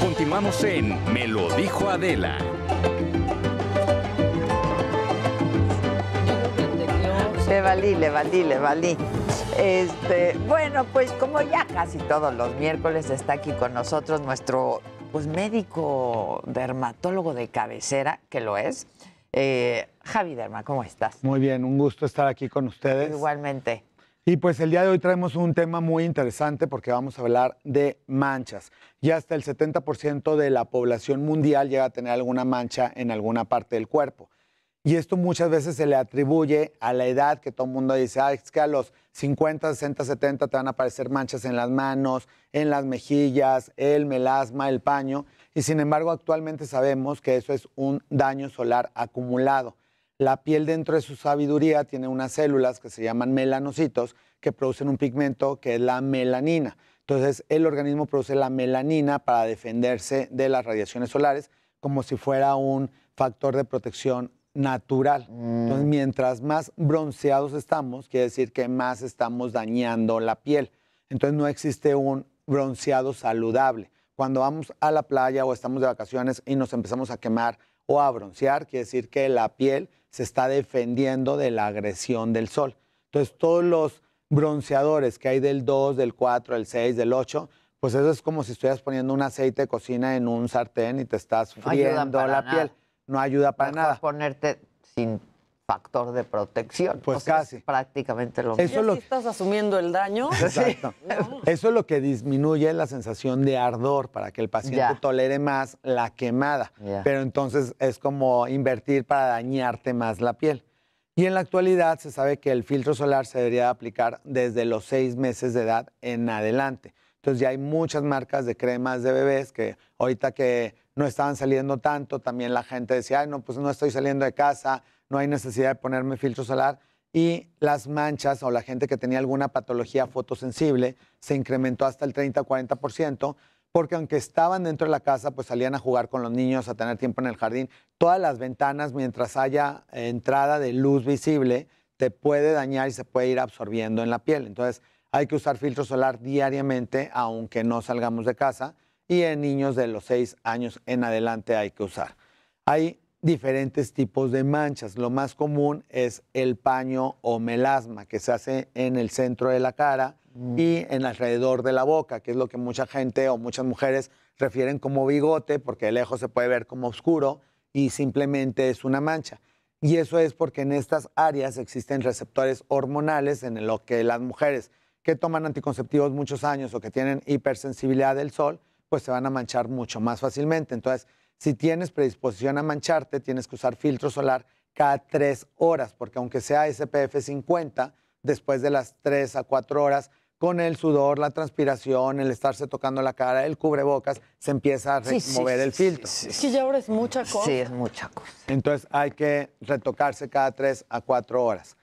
Continuamos en Me lo dijo Adela. Le valí, le valí, le valí. Este, bueno, pues como ya casi todos los miércoles está aquí con nosotros nuestro pues, médico dermatólogo de cabecera, que lo es. Eh, Javi Derma, ¿cómo estás? Muy bien, un gusto estar aquí con ustedes. Igualmente. Y pues el día de hoy traemos un tema muy interesante porque vamos a hablar de manchas. Ya hasta el 70% de la población mundial llega a tener alguna mancha en alguna parte del cuerpo. Y esto muchas veces se le atribuye a la edad que todo el mundo dice, es que a los 50, 60, 70 te van a aparecer manchas en las manos, en las mejillas, el melasma, el paño. Y sin embargo, actualmente sabemos que eso es un daño solar acumulado. La piel dentro de su sabiduría tiene unas células que se llaman melanocitos que producen un pigmento que es la melanina. Entonces el organismo produce la melanina para defenderse de las radiaciones solares como si fuera un factor de protección natural. Mm. Entonces mientras más bronceados estamos, quiere decir que más estamos dañando la piel. Entonces no existe un bronceado saludable. Cuando vamos a la playa o estamos de vacaciones y nos empezamos a quemar o a broncear, quiere decir que la piel se está defendiendo de la agresión del sol. Entonces, todos los bronceadores que hay del 2, del 4, del 6, del 8, pues eso es como si estuvieras poniendo un aceite de cocina en un sartén y te estás friendo la piel. No ayuda para nada. ponerte sin factor de protección. Pues casi. Es prácticamente lo mismo. estás asumiendo el daño. Exacto. Eso es lo que disminuye la sensación de ardor para que el paciente tolere más la quemada. Pero entonces es como invertir para dañarte más la piel. Y en la actualidad se sabe que el filtro solar se debería aplicar desde los seis meses de edad en adelante. Entonces ya hay muchas marcas de cremas de bebés que ahorita que no estaban saliendo tanto, también la gente decía, ay, no, pues no estoy saliendo de casa, no hay necesidad de ponerme filtro solar y las manchas o la gente que tenía alguna patología fotosensible se incrementó hasta el 30-40%, porque aunque estaban dentro de la casa, pues salían a jugar con los niños, a tener tiempo en el jardín. Todas las ventanas, mientras haya eh, entrada de luz visible, te puede dañar y se puede ir absorbiendo en la piel. Entonces hay que usar filtro solar diariamente, aunque no salgamos de casa, y en niños de los 6 años en adelante hay que usar. Hay diferentes tipos de manchas. Lo más común es el paño o melasma, que se hace en el centro de la cara mm. y en alrededor de la boca, que es lo que mucha gente o muchas mujeres refieren como bigote, porque de lejos se puede ver como oscuro y simplemente es una mancha. Y eso es porque en estas áreas existen receptores hormonales en lo que las mujeres que toman anticonceptivos muchos años o que tienen hipersensibilidad del sol, pues se van a manchar mucho más fácilmente. Entonces, si tienes predisposición a mancharte, tienes que usar filtro solar cada tres horas, porque aunque sea SPF 50, después de las tres a cuatro horas, con el sudor, la transpiración, el estarse tocando la cara, el cubrebocas, se empieza a remover el filtro. Sí, es que ahora es mucha cosa. Sí, es mucha cosa. Entonces hay que retocarse cada tres a cuatro horas.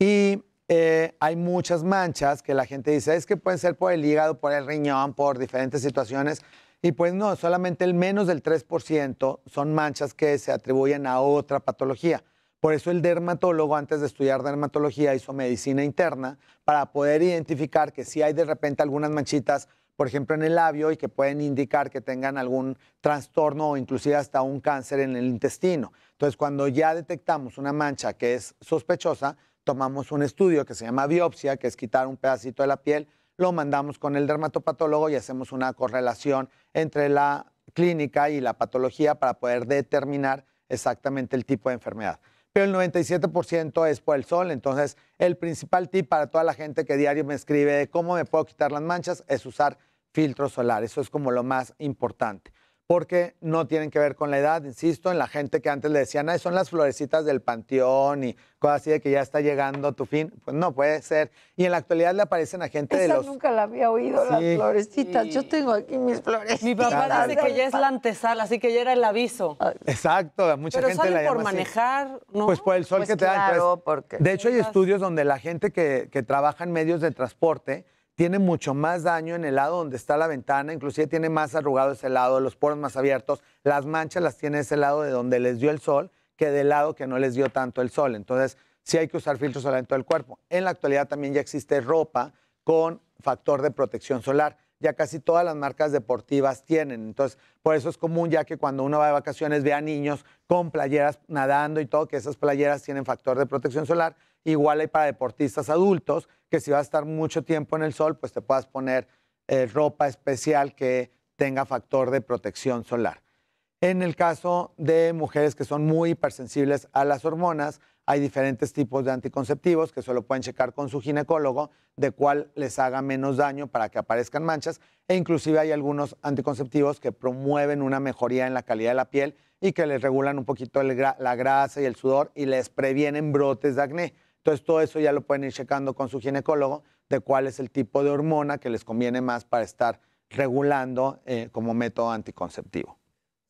Y eh, hay muchas manchas que la gente dice, es que pueden ser por el hígado, por el riñón, por diferentes situaciones. Y pues no, solamente el menos del 3% son manchas que se atribuyen a otra patología. Por eso el dermatólogo, antes de estudiar dermatología, hizo medicina interna para poder identificar que si hay de repente algunas manchitas, por ejemplo, en el labio y que pueden indicar que tengan algún trastorno o inclusive hasta un cáncer en el intestino. Entonces, cuando ya detectamos una mancha que es sospechosa, tomamos un estudio que se llama biopsia, que es quitar un pedacito de la piel lo mandamos con el dermatopatólogo y hacemos una correlación entre la clínica y la patología para poder determinar exactamente el tipo de enfermedad. Pero el 97% es por el sol, entonces el principal tip para toda la gente que diario me escribe de cómo me puedo quitar las manchas es usar filtro solar, eso es como lo más importante porque no tienen que ver con la edad, insisto, en la gente que antes le decían, Ay, son las florecitas del panteón y cosas así de que ya está llegando tu fin. Pues no puede ser. Y en la actualidad le aparecen a gente de los. nunca la había oído, las florecitas. Yo tengo aquí mis flores. Mi papá dice que ya es la antesala, así que ya era el aviso. Exacto, mucha gente la por manejar, ¿no? Pues por el sol pues que te da. Pues, claro, porque... De hecho, hay estudios donde la gente que, que trabaja en medios de transporte tiene mucho más daño en el lado donde está la ventana, inclusive tiene más arrugado ese lado, los poros más abiertos, las manchas las tiene ese lado de donde les dio el sol que del lado que no les dio tanto el sol. Entonces, sí hay que usar filtros solar en todo el cuerpo. En la actualidad también ya existe ropa con factor de protección solar. Ya casi todas las marcas deportivas tienen. Entonces, por eso es común ya que cuando uno va de vacaciones ve a niños con playeras nadando y todo, que esas playeras tienen factor de protección solar Igual hay para deportistas adultos, que si vas a estar mucho tiempo en el sol, pues te puedas poner eh, ropa especial que tenga factor de protección solar. En el caso de mujeres que son muy hipersensibles a las hormonas, hay diferentes tipos de anticonceptivos que solo pueden checar con su ginecólogo de cuál les haga menos daño para que aparezcan manchas e inclusive hay algunos anticonceptivos que promueven una mejoría en la calidad de la piel y que les regulan un poquito la grasa y el sudor y les previenen brotes de acné. Entonces, todo eso ya lo pueden ir checando con su ginecólogo de cuál es el tipo de hormona que les conviene más para estar regulando eh, como método anticonceptivo.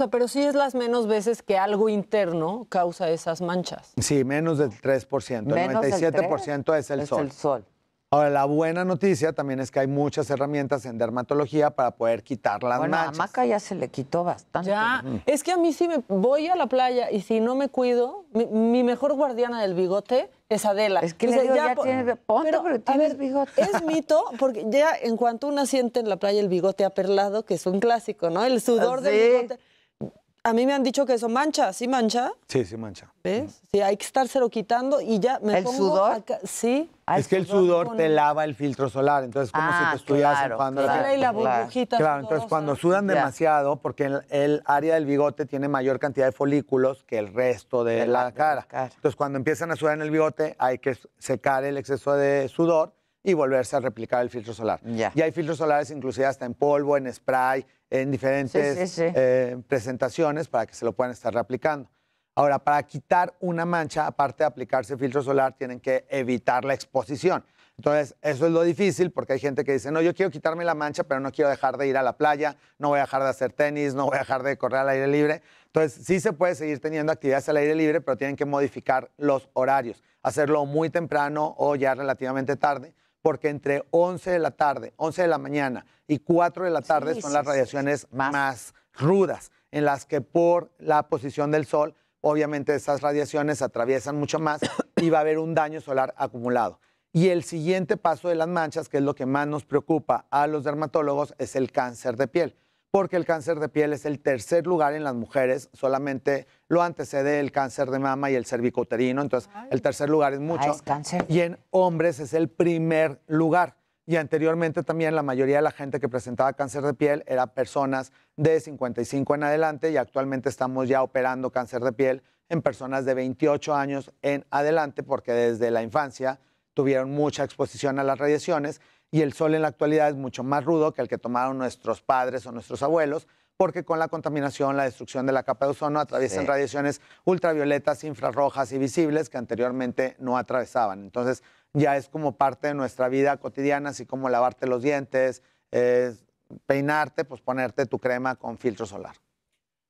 O sea, pero sí es las menos veces que algo interno causa esas manchas. Sí, menos del 3%. el 97% es el es El sol. Ahora, la buena noticia también es que hay muchas herramientas en dermatología para poder quitar las bueno, manchas. a Maca ya se le quitó bastante. es que a mí si me voy a la playa y si no me cuido, mi, mejor guardiana del bigote es Adela. Es que le ya, tiene, ponte, pero, tienes bigote. Es mito, porque ya en cuanto uno siente en la playa el bigote aperlado, que es un clásico, ¿no? El sudor del bigote a mí me han dicho que eso mancha, ¿sí mancha? Sí, sí mancha. ¿Ves? Sí, hay que estárselo quitando y ya me ¿El sudor? Sí. Ah, es que el sudor te lava el filtro solar, entonces como si te ah, estuvieras claro, y la burbujita. Claro, entonces cuando sudan demasiado, porque el, área del bigote tiene mayor cantidad de folículos que el resto de, de la cara. Entonces cuando empiezan a sudar en el bigote hay que secar el exceso de sudor y volverse a replicar el filtro solar. Ya. Y hay filtros solares inclusive hasta en polvo, en spray, en diferentes eh, presentaciones para que se lo puedan estar replicando. Ahora, para quitar una mancha, aparte de aplicarse filtro solar, tienen que evitar la exposición. Entonces, eso es lo difícil porque hay gente que dice, no, yo quiero quitarme la mancha, pero no quiero dejar de ir a la playa, no voy a dejar de hacer tenis, no voy a dejar de correr al aire libre. Entonces, sí se puede seguir teniendo actividades al aire libre, pero tienen que modificar los horarios, hacerlo muy temprano o ya relativamente tarde porque entre 11 de la tarde, 11 de la mañana y 4 de la tarde son las radiaciones más rudas, en las que por la posición del sol, obviamente esas radiaciones atraviesan mucho más y va a haber un daño solar acumulado. Y el siguiente paso de las manchas, que es lo que más nos preocupa a los dermatólogos, es el cáncer de piel porque el cáncer de piel es el tercer lugar en las mujeres, solamente lo antecede el cáncer de mama y el cervicouterino, entonces el tercer lugar es ah, mucho. cáncer. Y en hombres es el primer lugar. Y anteriormente también la mayoría de la gente que presentaba cáncer de piel era personas de 55 en adelante y actualmente estamos ya operando cáncer de piel en personas de 28 años en adelante porque desde la infancia tuvieron mucha exposición a las radiaciones y el sol en la actualidad es mucho más rudo que el que tomaron nuestros padres o nuestros abuelos, porque con la contaminación, la destrucción de la capa de ozono atraviesan radiaciones ultravioletas, infrarrojas y visibles que anteriormente no atravesaban. Entonces ya es como parte de nuestra vida cotidiana, así como lavarte los dientes, eh, peinarte, pues ponerte tu crema con filtro solar.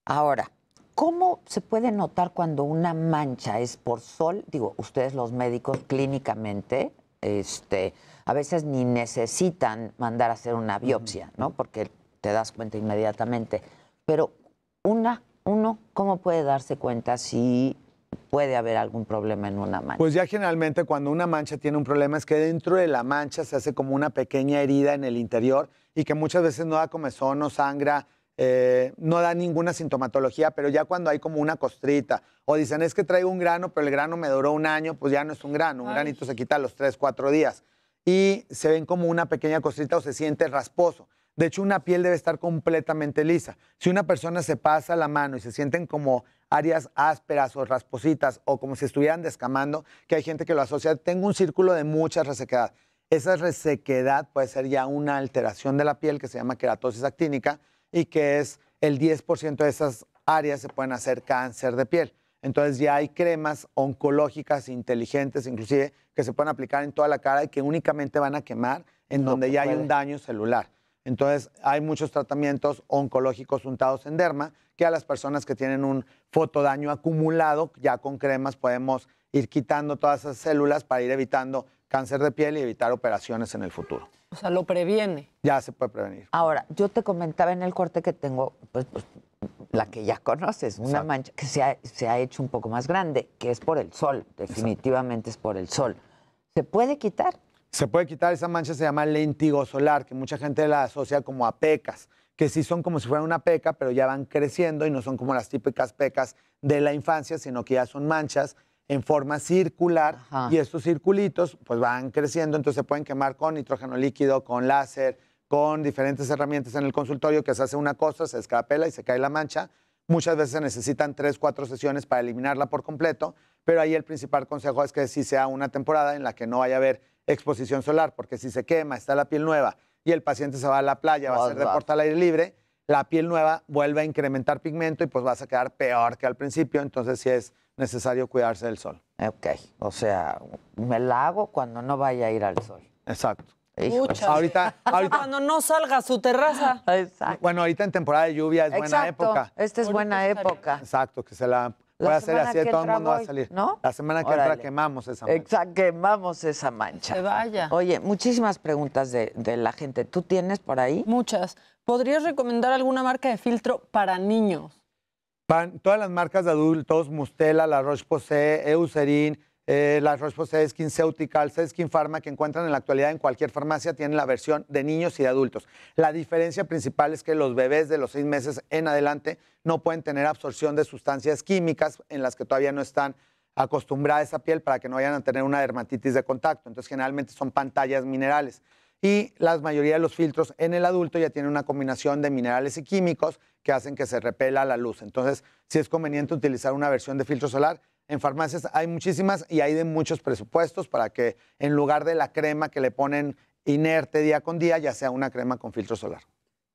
Ahora, ¿cómo se puede notar cuando una mancha es por sol? Digo, ustedes los médicos clínicamente, este a veces ni necesitan mandar a hacer una biopsia, ¿no? Porque te das cuenta inmediatamente. Pero una, uno, ¿cómo puede darse cuenta si puede haber algún problema en una mancha? Pues ya generalmente cuando una mancha tiene un problema es que dentro de la mancha se hace como una pequeña herida en el interior y que muchas veces no da comezón, no sangra, eh, no da ninguna sintomatología, pero ya cuando hay como una costrita o dicen es que traigo un grano, pero el grano me duró un año, pues ya no es un grano, un granito se quita a los tres, cuatro días y se ven como una pequeña cosita o se siente rasposo. De hecho, una piel debe estar completamente lisa. Si una persona se pasa la mano y se sienten como áreas ásperas o raspositas o como si estuvieran descamando, que hay gente que lo asocia, tengo un círculo de mucha resequedad. Esa resequedad puede ser ya una alteración de la piel que se llama queratosis actínica y que es el 10% de esas áreas se pueden hacer cáncer de piel. Entonces ya hay cremas oncológicas inteligentes, inclusive, que se pueden aplicar en toda la cara y que únicamente van a quemar en donde pues, ya hay un daño celular. Entonces hay muchos tratamientos oncológicos untados en derma que a las personas que tienen un fotodaño acumulado, ya con cremas podemos ir quitando todas esas células para ir evitando cáncer de piel y evitar operaciones en el futuro. O sea, lo previene. Ya se puede prevenir. Ahora, yo te comentaba en el corte que tengo, pues, pues, la que ya conoces, una mancha que se ha, hecho un poco más grande, que es por el sol, definitivamente es por el sol. ¿Se puede quitar? Se puede quitar, esa mancha se llama lentigo solar, que mucha gente la asocia como a pecas, que sí son como si fueran una peca, pero ya van creciendo y no son como las típicas pecas de la infancia, sino que ya son manchas en forma circular y estos circulitos pues van creciendo, entonces se pueden quemar con nitrógeno líquido, con láser, con diferentes herramientas en el consultorio que se hace una cosa, se escapela y se cae la mancha. Muchas veces se necesitan tres, cuatro sesiones para eliminarla por completo, pero ahí el principal consejo es que si sea una temporada en la que no vaya a haber exposición solar, porque si se quema, está la piel nueva y el paciente se va a la playa, va a ser deporte al aire libre, la piel nueva vuelve a incrementar pigmento y pues vas a quedar peor que al principio, entonces sí es necesario cuidarse del sol. Ok, o sea, me la hago cuando no vaya a ir al sol. Exacto. Muchas. Ahorita, Cuando no salga su terraza. Bueno, ahorita en temporada de lluvia es buena época. Esta es buena época. Exacto, que se la puede hacer así, todo el mundo va a salir. La semana que entra quemamos esa mancha. Exacto, quemamos esa mancha. vaya. Oye, muchísimas preguntas de, la gente. ¿Tú tienes por ahí? Muchas. ¿Podrías recomendar alguna marca de filtro para niños? todas las marcas de adultos, Mustela, La Roche-Posay, Eucerin, eh, la respuesta es Kincéutica, Pharma, que encuentran en la actualidad en cualquier farmacia, tienen la versión de niños y de adultos. La diferencia principal es que los bebés de los seis meses en adelante no pueden tener absorción de sustancias químicas en las que todavía no están acostumbrada a esa piel para que no vayan a tener una dermatitis de contacto. Entonces, generalmente son pantallas minerales. Y la mayoría de los filtros en el adulto ya tienen una combinación de minerales y químicos que hacen que se repela la luz. Entonces, si es conveniente utilizar una versión de filtro solar, en farmacias hay muchísimas y hay de muchos presupuestos para que en lugar de la crema que le ponen inerte día con día, ya sea una crema con filtro solar.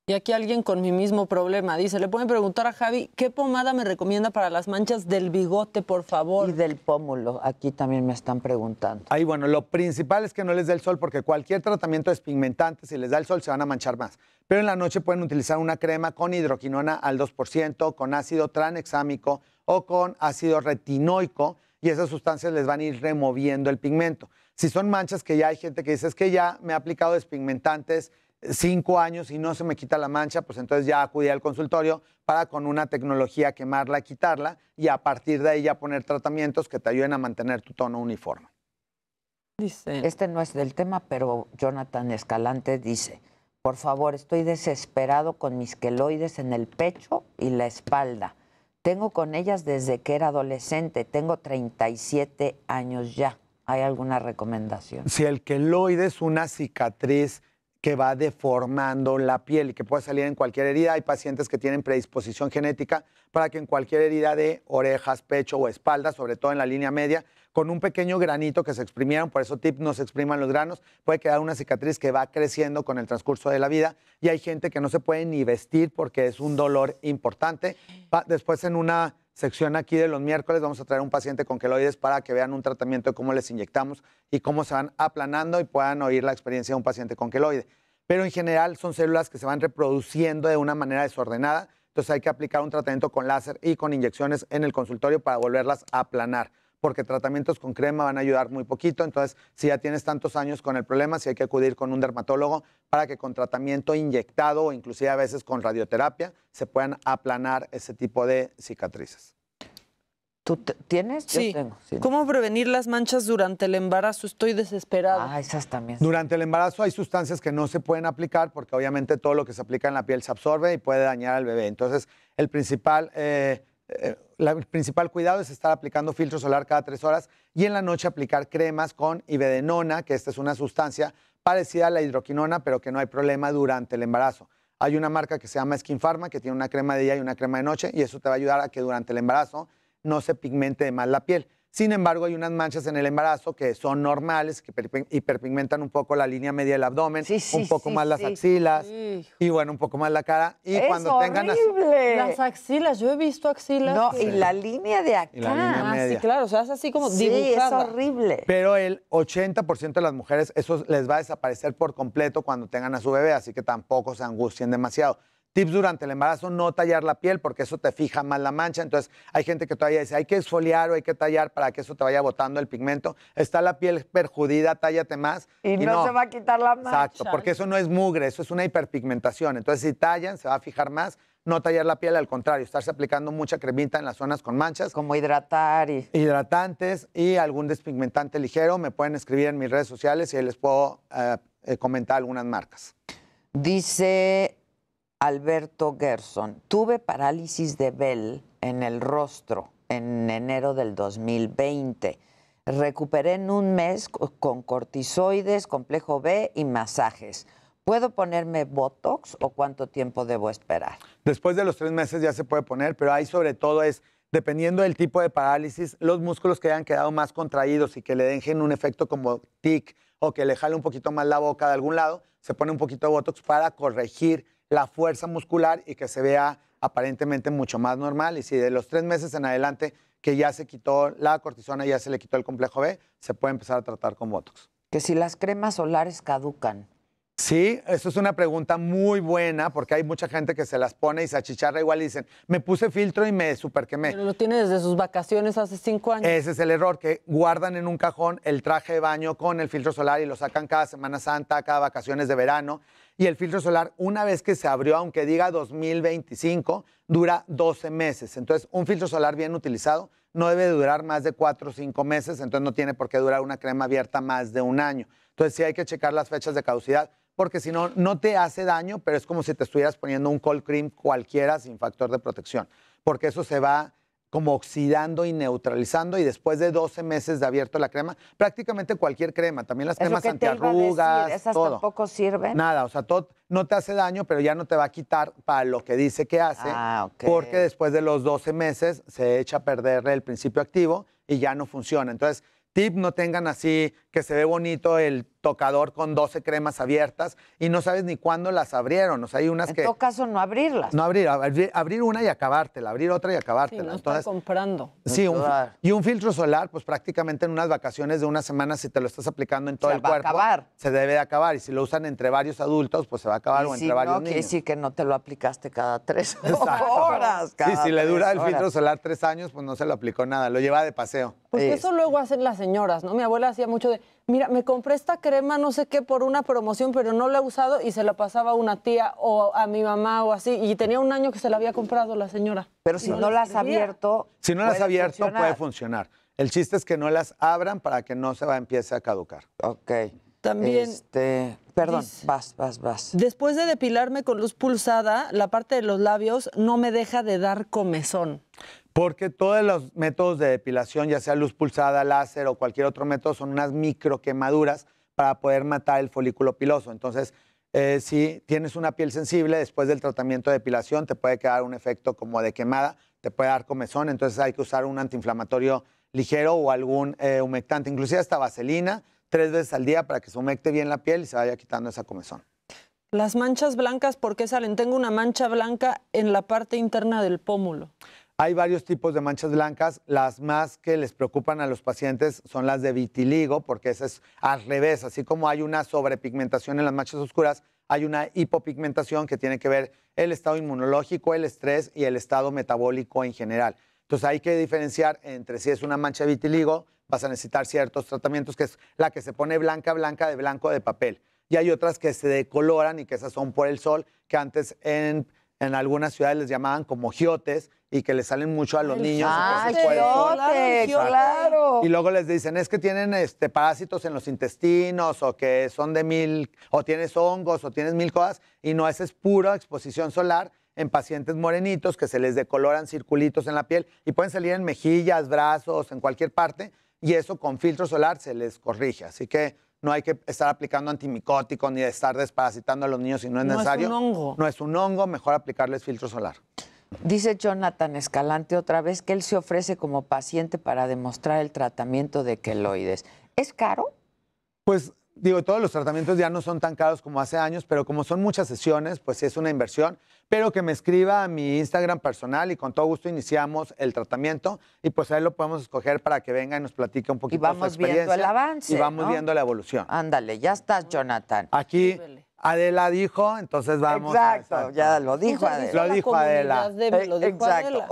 Y aquí alguien con mi mismo problema dice, le pueden preguntar a Javi, ¿qué pomada me recomienda para las manchas del bigote, por favor? Y del pómulo, aquí también me están preguntando. Ahí, bueno, lo principal es que no les dé el sol, porque cualquier tratamiento pigmentante si les da el sol, se van a manchar más. Pero en la noche pueden utilizar una crema con hidroquinona al 2%, con ácido tranexámico, o con ácido retinoico y esas sustancias les van a ir removiendo el pigmento. Si son manchas que ya hay gente que dice, es que ya me ha aplicado despigmentantes cinco años y no se me quita la mancha, pues entonces ya acudí al consultorio para con una tecnología quemarla, quitarla y a partir de ahí ya poner tratamientos que te ayuden a mantener tu tono uniforme. Este no es del tema, pero Jonathan Escalante dice, por favor, estoy desesperado con mis queloides en el pecho y la espalda. Tengo con ellas desde que era adolescente, tengo 37 años ya. ¿Hay alguna recomendación? Si el queloide es una cicatriz que va deformando la piel y que puede salir en cualquier herida. Hay pacientes que tienen predisposición genética para que en cualquier herida de orejas, pecho o espalda, sobre todo en la línea media, con un pequeño granito que se exprimieron, por eso tip no se expriman los granos, puede quedar una cicatriz que va creciendo con el transcurso de la vida y hay gente que no se puede ni vestir porque es un dolor importante. Después en una sección aquí de los miércoles vamos a traer un paciente con queloides para que vean un tratamiento de cómo les inyectamos y cómo se van aplanando y puedan oír la experiencia de un paciente con queloide. Pero en general son células que se van reproduciendo de una manera desordenada, entonces hay que aplicar un tratamiento con láser y con inyecciones en el consultorio para volverlas a aplanar porque tratamientos con crema van a ayudar muy poquito. Entonces, si ya tienes tantos años con el problema, si hay que acudir con un dermatólogo para que con tratamiento inyectado o inclusive a veces con radioterapia se puedan aplanar ese tipo de cicatrices. ¿Tú tienes? Sí. tengo. ¿Cómo prevenir las manchas durante el embarazo? Estoy desesperada. Ah, esas también. Durante el embarazo hay sustancias que no se pueden aplicar porque obviamente todo lo que se aplica en la piel se absorbe y puede dañar al bebé. Entonces, el principal eh, eh, el principal cuidado es estar aplicando filtro solar cada tres horas y en la noche aplicar cremas con ibedenona, que esta es una sustancia parecida a la hidroquinona, pero que no hay problema durante el embarazo. Hay una marca que se llama Skin Pharma, que tiene una crema de día y una crema de noche, y eso te va a ayudar a que durante el embarazo no se pigmente más la piel. Sin embargo, hay unas manchas en el embarazo que son normales, que hiperpigmentan un poco la línea media del abdomen, un poco más las axilas y bueno, un poco más la cara. Y es cuando horrible. tengan las... axilas, yo he visto axilas. No, y la línea de acá. Ah, sí, claro, o sea, es así como dibujada. es horrible. Pero el 80% de las mujeres eso les va a desaparecer por completo cuando tengan a su bebé, así que tampoco se angustien demasiado. Tips durante el embarazo, no tallar la piel porque eso te fija más la mancha. Entonces, hay gente que todavía dice, hay que exfoliar o hay que tallar para que eso te vaya botando el pigmento. Está la piel perjudida, tállate más. Y, no, se va a quitar la mancha. Exacto, porque eso no es mugre, eso es una hiperpigmentación. Entonces, si tallan, se va a fijar más. No tallar la piel, al contrario, estarse aplicando mucha cremita en las zonas con manchas. Como hidratar y... Hidratantes y algún despigmentante ligero. Me pueden escribir en mis redes sociales y les puedo eh, eh, comentar algunas marcas. Dice Alberto Gerson. Tuve parálisis de Bell en el rostro en enero del 2020. Recuperé en un mes con cortisoides, complejo B y masajes. ¿Puedo ponerme Botox o cuánto tiempo debo esperar? Después de los tres meses ya se puede poner, pero ahí sobre todo es, dependiendo del tipo de parálisis, los músculos que hayan quedado más contraídos y que le dejen un efecto como tic o que le jale un poquito más la boca de algún lado, se pone un poquito de Botox para corregir la fuerza muscular y que se vea aparentemente mucho más normal. Y si de los tres meses en adelante que ya se quitó la cortisona, ya se le quitó el complejo B, se puede empezar a tratar con Botox. Que si las cremas solares caducan. Sí, eso es una pregunta muy buena porque hay mucha gente que se las pone y se achicharra igual y dicen, me puse filtro y me super quemé. Pero lo tiene desde sus vacaciones hace cinco años. Ese es el error, que guardan en un cajón el traje de baño con el filtro solar y lo sacan cada Semana Santa, cada vacaciones de verano. Y el filtro solar, una vez que se abrió, aunque diga 2025, dura 12 meses. Entonces, un filtro solar bien utilizado no debe durar más de cuatro o cinco meses, entonces no tiene por qué durar una crema abierta más de un año. Entonces, sí hay que checar las fechas de caducidad porque si no, no te hace daño, pero es como si te estuvieras poniendo un cold cream cualquiera sin factor de protección, porque eso se va como oxidando y neutralizando y después de 12 meses de abierto la crema, prácticamente cualquier crema, también las cremas antiarrugas, esas tampoco sirven. Nada, o sea, todo no te hace daño, pero ya no te va a quitar para lo que dice que hace, ah, okay. porque después de los 12 meses se echa a perder el principio activo y ya no funciona. Entonces, tip, no tengan así que se ve bonito el tocador con 12 cremas abiertas y no sabes ni cuándo las abrieron. O sea, hay unas que. En todo caso, no abrirlas. No abrir, abrir, una y acabártela, abrir otra y acabártela. Sí, no estás comprando. Sí, un, y un filtro solar, pues prácticamente en unas vacaciones de una semana, si te lo estás aplicando en todo el cuerpo. Se debe de acabar. Y si lo usan entre varios adultos, pues se va a acabar o entre varios niños. Sí, sí, que no te lo aplicaste cada tres horas. Cada sí, si le dura el filtro solar tres años, pues no se lo aplicó nada, lo lleva de paseo. Pues eso luego hacen las señoras, ¿no? Mi abuela hacía mucho de mira, me compré esta crema, no sé qué, por una promoción, pero no la he usado y se la pasaba a una tía o a mi mamá o así. Y tenía un año que se la había comprado la señora. Pero si no, la las has abierto. Si no las has abierto, puede funcionar. El chiste es que no las abran para que no se va, empiece a caducar. Ok. También. Este, perdón, vas, vas, vas. Después de depilarme con luz pulsada, la parte de los labios no me deja de dar comezón. Porque todos los métodos de depilación, ya sea luz pulsada, láser o cualquier otro método, son unas micro quemaduras para poder matar el folículo piloso. Entonces, eh, si tienes una piel sensible, después del tratamiento de depilación te puede quedar un efecto como de quemada, te puede dar comezón, entonces hay que usar un antiinflamatorio ligero o algún eh, humectante, inclusive hasta vaselina, tres veces al día para que se humecte bien la piel y se vaya quitando esa comezón. Las manchas blancas, ¿por qué salen? Tengo una mancha blanca en la parte interna del pómulo. Hay varios tipos de manchas blancas. Las más que les preocupan a los pacientes son las de vitiligo, porque esa es al revés. Así como hay una sobrepigmentación en las manchas oscuras, hay una hipopigmentación que tiene que ver el estado inmunológico, el estrés y el estado metabólico en general. Entonces hay que diferenciar entre si es una mancha vitiligo, vas a necesitar ciertos tratamientos, que es la que se pone blanca, blanca de blanco de papel. Y hay otras que se decoloran y que esas son por el sol, que antes en en algunas ciudades les llamaban como giotes y que les salen mucho a los niños. ¡Ay, giote! claro. Y luego les dicen, es que tienen este, parásitos en los intestinos o que son de mil, o tienes hongos o tienes mil cosas y no, es pura exposición solar en pacientes morenitos que se les decoloran circulitos en la piel y pueden salir en mejillas, brazos, en cualquier parte y eso con filtro solar se les corrige. Así que no hay que estar aplicando antimicóticos ni estar desparasitando a los niños si no es necesario. No es un hongo. No es un hongo, mejor aplicarles filtro solar. Dice Jonathan Escalante otra vez que él se ofrece como paciente para demostrar el tratamiento de queloides. ¿Es caro? Pues digo, todos los tratamientos ya no son tan caros como hace años, pero como son muchas sesiones, pues es una inversión. Pero que me escriba a mi Instagram personal y con todo gusto iniciamos el tratamiento y pues ahí lo podemos escoger para que venga y nos platique un poquito y vamos su experiencia. Viendo el avance, y vamos viendo la evolución. Ándale, ya estás, Jonathan. Aquí. Adela dijo, entonces vamos. Exacto, ya lo dijo Adela. Lo dijo Adela.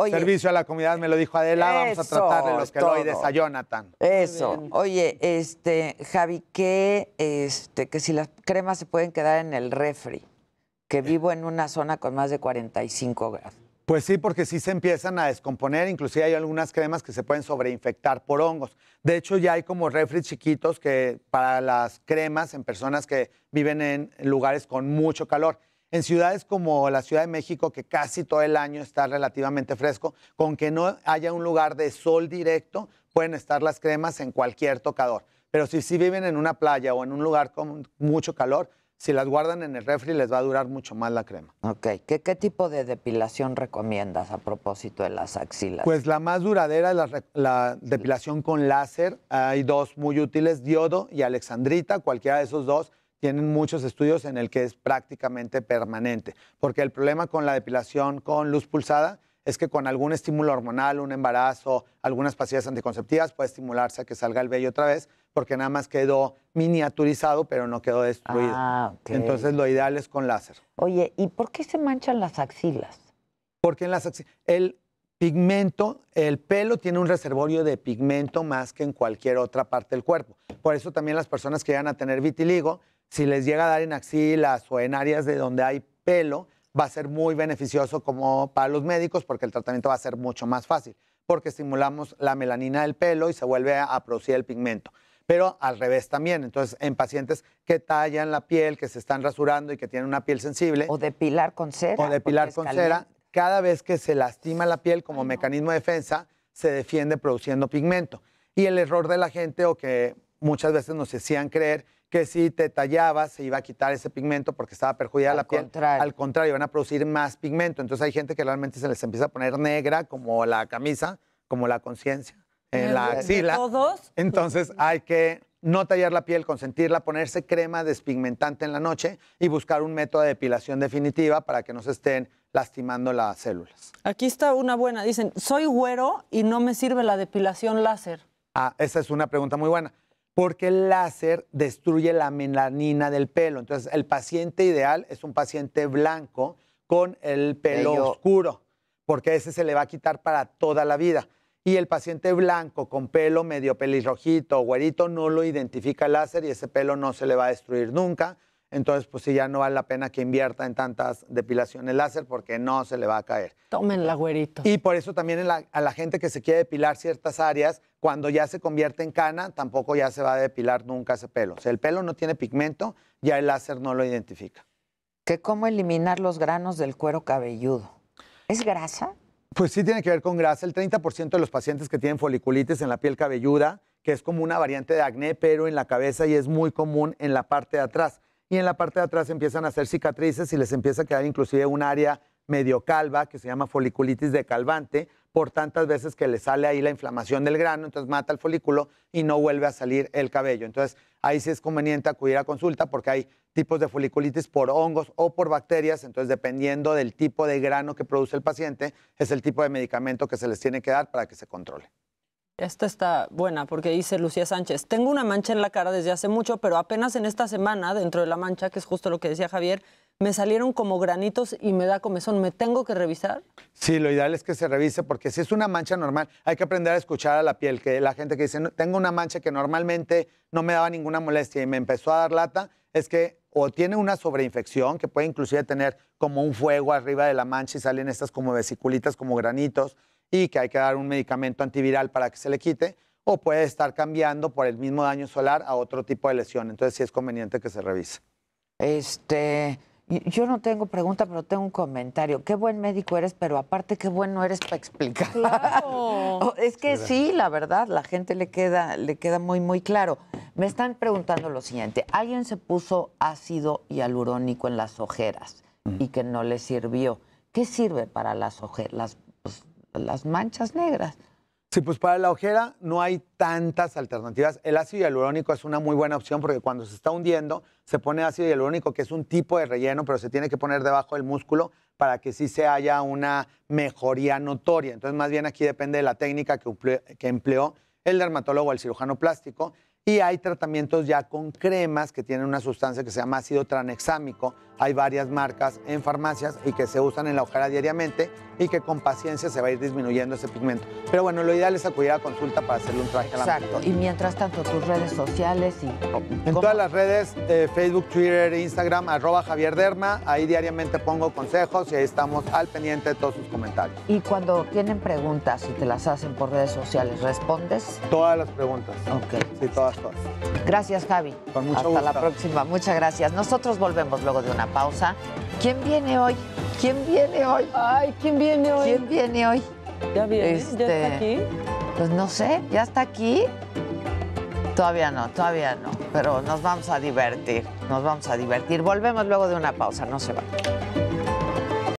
Eh, servicio a la comunidad, me lo dijo Adela, vamos a tratar de los que queloides a Jonathan. Eso. Oye, este, Javi, que, este, que si las cremas se pueden quedar en el refri, que eh. vivo en una zona con más de 45 grados. Pues sí, porque sí se empiezan a descomponer, inclusive hay algunas cremas que se pueden sobreinfectar por hongos. De hecho, ya hay como refri chiquitos que para las cremas en personas que viven en lugares con mucho calor. En ciudades como la Ciudad de México, que casi todo el año está relativamente fresco, con que no haya un lugar de sol directo, pueden estar las cremas en cualquier tocador. Pero si sí viven en una playa o en un lugar con mucho calor, si las guardan en el refri les va a durar mucho más la crema. Ok, ¿qué, tipo de depilación recomiendas a propósito de las axilas? Pues la más duradera es la, depilación con láser. Hay dos muy útiles, diodo y alexandrita, cualquiera de esos dos. Tienen muchos estudios en el que es prácticamente permanente, porque el problema con la depilación con luz pulsada es que con algún estímulo hormonal, un embarazo, algunas pastillas anticonceptivas puede estimularse a que salga el vello otra vez, porque nada más quedó miniaturizado, pero no quedó destruido. Ah, Entonces lo ideal es con láser. Oye, ¿y por qué se manchan las axilas? Porque en las el pigmento, el pelo tiene un reservorio de pigmento más que en cualquier otra parte del cuerpo. Por eso también las personas que llegan a tener vitiligo, si les llega a dar en axilas o en áreas de donde hay pelo, va a ser muy beneficioso como para los médicos porque el tratamiento va a ser mucho más fácil, porque estimulamos la melanina del pelo y se vuelve a producir el pigmento pero al revés también. Entonces, en pacientes que tallan la piel, que se están rasurando y que tienen una piel sensible. O depilar con cera. O depilar con cera. Cada vez que se lastima la piel como mecanismo de defensa, se defiende produciendo pigmento. Y el error de la gente, o que muchas veces nos hacían creer que si te tallabas se iba a quitar ese pigmento porque estaba perjudicada la piel. Contrario. Al contrario, van a producir más pigmento. Entonces hay gente que realmente se les empieza a poner negra como la camisa, como la conciencia en eh, la axila. Entonces hay que no tallar la piel, consentirla, ponerse crema despigmentante en la noche y buscar un método de depilación definitiva para que no se estén lastimando las células. Aquí está una buena. Dicen, soy güero y no me sirve la depilación láser. Ah, esa es una pregunta muy buena. Porque el láser destruye la melanina del pelo. Entonces, el paciente ideal es un paciente blanco con el pelo oscuro, porque ese se le va a quitar para toda la vida y el paciente blanco con pelo medio pelirrojito o güerito no lo identifica el láser y ese pelo no se le va a destruir nunca. Entonces, pues sí, ya no vale la pena que invierta en tantas depilaciones láser porque no se le va a caer. Tómenla, güerito. Y por eso también a la gente que se quiere depilar ciertas áreas, cuando ya se convierte en cana, tampoco ya se va a depilar nunca ese pelo. O el pelo no tiene pigmento, ya el láser no lo identifica. ¿Qué ¿Cómo eliminar los granos del cuero cabelludo? ¿Es grasa? Pues sí tiene que ver con grasa. El 30% de los pacientes que tienen foliculitis en la piel cabelluda, que es como una variante de acné, pero en la cabeza y es muy común en la parte de atrás. Y en la parte de atrás empiezan a hacer cicatrices y les empieza a quedar inclusive un área medio calva que se llama foliculitis de calvante por tantas veces que le sale ahí la inflamación del grano, entonces mata el folículo y no vuelve a salir el cabello. Entonces ahí sí es conveniente acudir a consulta porque hay tipos de foliculitis por hongos o por bacterias, entonces dependiendo del tipo de grano que produce el paciente, es el tipo de medicamento que se les tiene que dar para que se controle. Esta está buena porque dice Lucía Sánchez, tengo una mancha en la cara desde hace mucho, pero apenas en esta semana, dentro de la mancha, que es justo lo que decía Javier, me salieron como granitos y me da comezón. ¿Me tengo que revisar? Sí, lo ideal es que se revise porque si es una mancha normal, hay que aprender a escuchar a la piel, que la gente que dice, tengo una mancha que normalmente no me daba ninguna molestia y me empezó a dar lata, es que o tiene una sobreinfección, que puede inclusive tener como un fuego arriba de la mancha y salen estas como vesiculitas, como granitos, y que hay que dar un medicamento antiviral para que se le quite, o puede estar cambiando por el mismo daño solar a otro tipo de lesión. Entonces sí es conveniente que se revise. Este, yo no tengo pregunta, pero tengo un comentario. Qué buen médico eres, pero aparte qué bueno eres para explicar. Oh, es que sí, la verdad, la gente le queda, le queda muy, muy claro. Me están preguntando lo siguiente. Alguien se puso ácido hialurónico en las ojeras y que no le sirvió. ¿Qué sirve para las ojeras, pues, las manchas negras? Sí, pues para la ojera no hay tantas alternativas. El ácido hialurónico es una muy buena opción porque cuando se está hundiendo se pone ácido hialurónico, que es un tipo de relleno, pero se tiene que poner debajo del músculo para que sí se haya una mejoría notoria. Entonces, más bien aquí depende de la técnica que, empleó el dermatólogo o el cirujano plástico. Y hay tratamientos ya con cremas que tienen una sustancia que se llama ácido tranexámico. Hay varias marcas en farmacias y que se usan en la ojera diariamente y que con paciencia se va a ir disminuyendo ese pigmento. Pero bueno, lo ideal es acudir a consulta para hacerle un traje Exacto. a la Exacto. Y mientras tanto, tus redes sociales y... En todas las redes, eh, Facebook, Twitter, Instagram, arroba Javier Derma. Ahí diariamente pongo consejos y ahí estamos al pendiente de todos sus comentarios. Y cuando tienen preguntas y te las hacen por redes sociales, ¿respondes? Todas las preguntas. Ok. Sí, todas. Gracias, Javi. Hasta la próxima. Muchas gracias. Nosotros volvemos luego de una pausa. ¿Quién viene hoy? ¿Quién viene hoy? Ay, ¿quién viene hoy? ¿Quién viene hoy? ¿Ya viene? Este, aquí? Pues no sé, ¿ya está aquí? Todavía no, todavía no. Pero nos vamos a divertir. Nos vamos a divertir. Volvemos luego de una pausa. No se va.